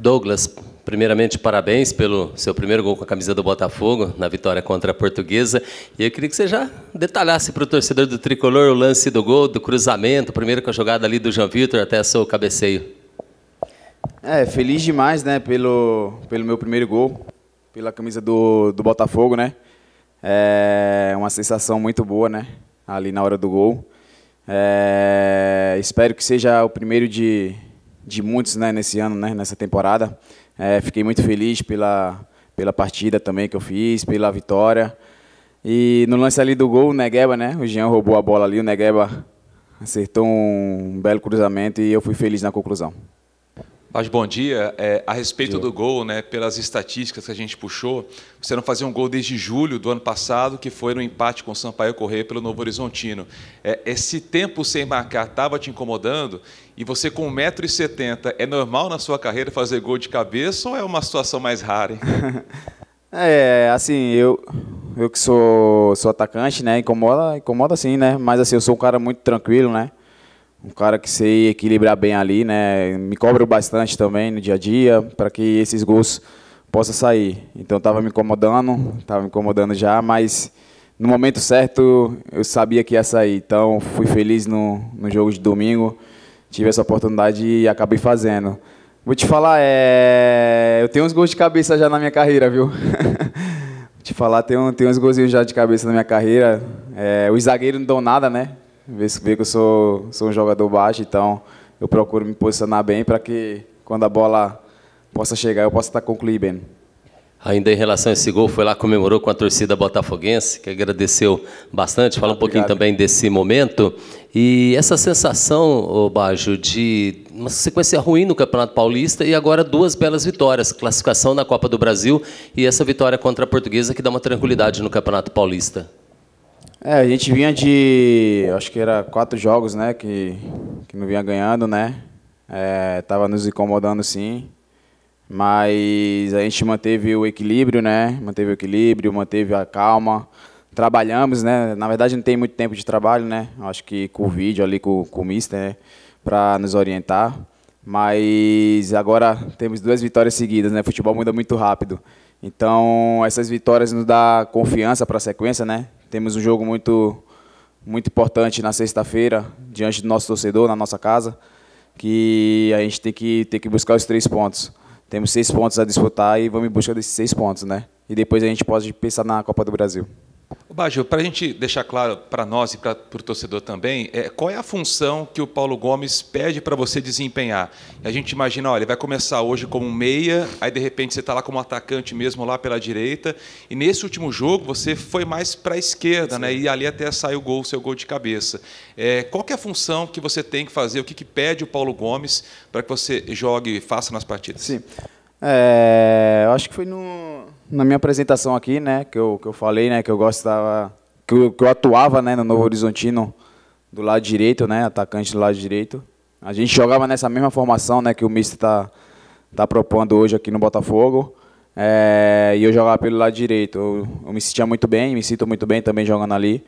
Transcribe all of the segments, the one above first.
Douglas, primeiramente, parabéns pelo seu primeiro gol com a camisa do Botafogo, na vitória contra a Portuguesa. E eu queria que você já detalhasse para o torcedor do Tricolor o lance do gol, do cruzamento, primeiro com a jogada ali do João Vitor até seu cabeceio. É, feliz demais, né, pelo, pelo meu primeiro gol, pela camisa do, do Botafogo, né? É uma sensação muito boa, né, ali na hora do gol. É, espero que seja o primeiro de de muitos né, nesse ano, né, nessa temporada. É, fiquei muito feliz pela, pela partida também que eu fiz, pela vitória. E no lance ali do gol, o Negueba, né? O Jean roubou a bola ali, o Negueba acertou um belo cruzamento e eu fui feliz na conclusão. Mas bom dia. É, a respeito dia. do gol, né, pelas estatísticas que a gente puxou, você não fazia um gol desde julho do ano passado, que foi no empate com o Sampaio Correia pelo Novo Horizontino. É, esse tempo sem marcar estava te incomodando? E você com 1,70m, é normal na sua carreira fazer gol de cabeça ou é uma situação mais rara? é, assim, eu, eu que sou, sou atacante, né, incomoda, incomoda sim, né, mas assim, eu sou um cara muito tranquilo, né, um cara que sei equilibrar bem ali, né? Me cobro bastante também no dia a dia para que esses gols possam sair. Então estava me incomodando, estava me incomodando já, mas no momento certo eu sabia que ia sair. Então fui feliz no, no jogo de domingo, tive essa oportunidade e acabei fazendo. Vou te falar, é... eu tenho uns gols de cabeça já na minha carreira, viu? Vou te falar, tem, uns golzinhos já de cabeça na minha carreira. É... Os zagueiros não dão nada, né? Vê, se que eu sou, sou um jogador baixo, então eu procuro me posicionar bem para que quando a bola possa chegar, eu possa estar tá concluindo bem. Ainda em relação a esse gol, foi lá, comemorou com a torcida botafoguense, que agradeceu bastante. Fala um Obrigado. pouquinho também desse momento. E essa sensação, oh, Bajo, de uma sequência ruim no Campeonato Paulista e agora duas belas vitórias. Classificação na Copa do Brasil e essa vitória contra a Portuguesa que dá uma tranquilidade no Campeonato Paulista. É, a gente vinha de. Acho que era quatro jogos, né? Que, que não vinha ganhando, né? É, tava nos incomodando sim. Mas a gente manteve o equilíbrio, né? Manteve o equilíbrio, manteve a calma. Trabalhamos, né? Na verdade não tem muito tempo de trabalho, né? Acho que com o vídeo ali, com, com o Mister, né? Pra nos orientar. Mas agora temos duas vitórias seguidas, né? O futebol muda muito rápido. Então essas vitórias nos dá confiança para a sequência, né? Temos um jogo muito, muito importante na sexta-feira, diante do nosso torcedor, na nossa casa, que a gente tem que, tem que buscar os três pontos. Temos seis pontos a disputar e vamos em busca desses seis pontos, né? E depois a gente pode pensar na Copa do Brasil. Baggio, para a gente deixar claro para nós e para o torcedor também, é, qual é a função que o Paulo Gomes pede para você desempenhar? A gente imagina, olha, ele vai começar hoje como um meia, aí de repente você está lá como atacante mesmo, lá pela direita, e nesse último jogo você foi mais para a esquerda, né? e ali até saiu o gol, seu gol de cabeça. É, qual é a função que você tem que fazer, o que, que pede o Paulo Gomes para que você jogue e faça nas partidas? Sim, é, eu acho que foi no na minha apresentação aqui, né, que eu, que eu falei, né, que eu gostava, que eu, que eu atuava, né, no Novo Horizontino do lado direito, né, atacante do lado direito. A gente jogava nessa mesma formação, né, que o Mister tá tá propondo hoje aqui no Botafogo. É, e eu jogava pelo lado direito. Eu, eu, me sentia muito bem, me sinto muito bem também jogando ali.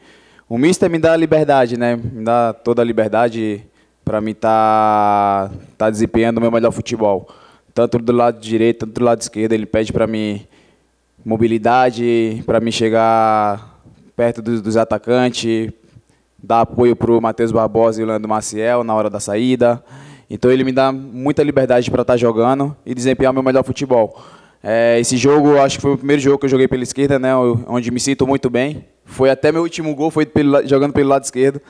O Mister me dá liberdade, né, me dá toda a liberdade para mim tá tá desempenhando o meu melhor futebol. Tanto do lado direito, tanto do lado esquerdo, ele pede para mim mobilidade para me chegar perto dos, dos atacantes, dar apoio para o Matheus Barbosa e o Leandro Maciel na hora da saída. Então ele me dá muita liberdade para estar tá jogando e desempenhar meu melhor futebol. É, esse jogo, acho que foi o primeiro jogo que eu joguei pela esquerda, né, onde me sinto muito bem. Foi até meu último gol, foi pelo, jogando pelo lado esquerdo.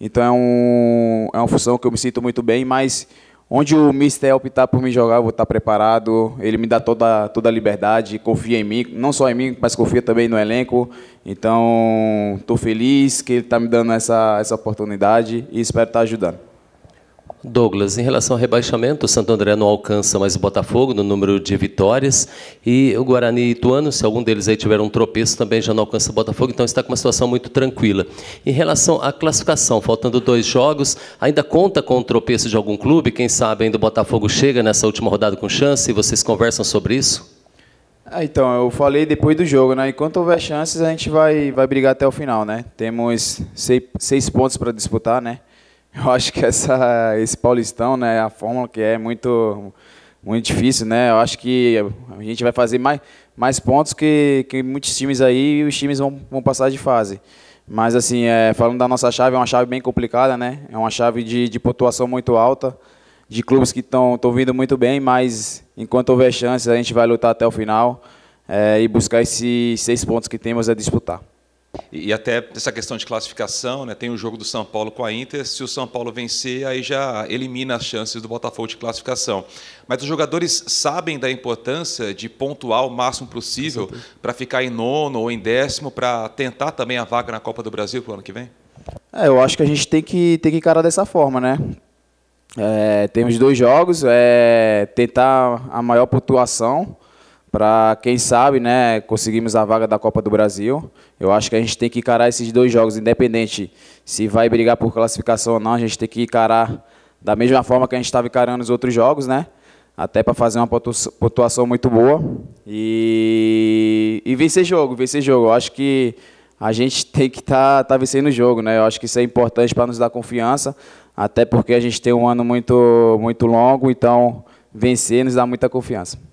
Então é, um, é uma função que eu me sinto muito bem, mas Onde o Mister optar tá por me jogar, eu vou estar tá preparado. Ele me dá toda, toda a liberdade, confia em mim, não só em mim, mas confia também no elenco. Então, estou feliz que ele está me dando essa, essa oportunidade e espero estar tá ajudando. Douglas, em relação ao rebaixamento, o Santo André não alcança mais o Botafogo no número de vitórias e o Guarani e Ituano, se algum deles aí tiver um tropeço, também já não alcança o Botafogo, então está com uma situação muito tranquila. Em relação à classificação, faltando dois jogos, ainda conta com o tropeço de algum clube? Quem sabe ainda o Botafogo chega nessa última rodada com chance e vocês conversam sobre isso? Ah, então, eu falei depois do jogo, né? Enquanto houver chances, a gente vai, vai brigar até o final, né? Temos seis, seis pontos para disputar, né? Eu acho que essa, esse Paulistão, né, a fórmula que é muito, muito difícil, né? Eu acho que a gente vai fazer mais, mais pontos que, que muitos times aí e os times vão, vão passar de fase. Mas assim, é, falando da nossa chave, é uma chave bem complicada, né? É uma chave de, de pontuação muito alta, de clubes que estão vindo muito bem, mas enquanto houver chance, a gente vai lutar até o final é, e buscar esses seis pontos que temos a disputar. E, até essa questão de classificação, né? tem o jogo do São Paulo com a Inter. Se o São Paulo vencer, aí já elimina as chances do Botafogo de classificação. Mas os jogadores sabem da importância de pontuar o máximo possível para ficar em nono ou em décimo, para tentar também a vaga na Copa do Brasil para o ano que vem? É, eu acho que a gente tem que, tem que encarar dessa forma, né? É, temos dois jogos, é, tentar a maior pontuação para, quem sabe, né, conseguimos a vaga da Copa do Brasil. Eu acho que a gente tem que encarar esses dois jogos, independente se vai brigar por classificação ou não, a gente tem que encarar da mesma forma que a gente estava encarando os outros jogos, né? Até para fazer uma pontuação muito boa e, e vencer jogo, vencer jogo. Eu acho que a gente tem que estar tá, tá vencendo o jogo, né? Eu acho que isso é importante para nos dar confiança, até porque a gente tem um ano muito, muito longo, então vencer nos dá muita confiança.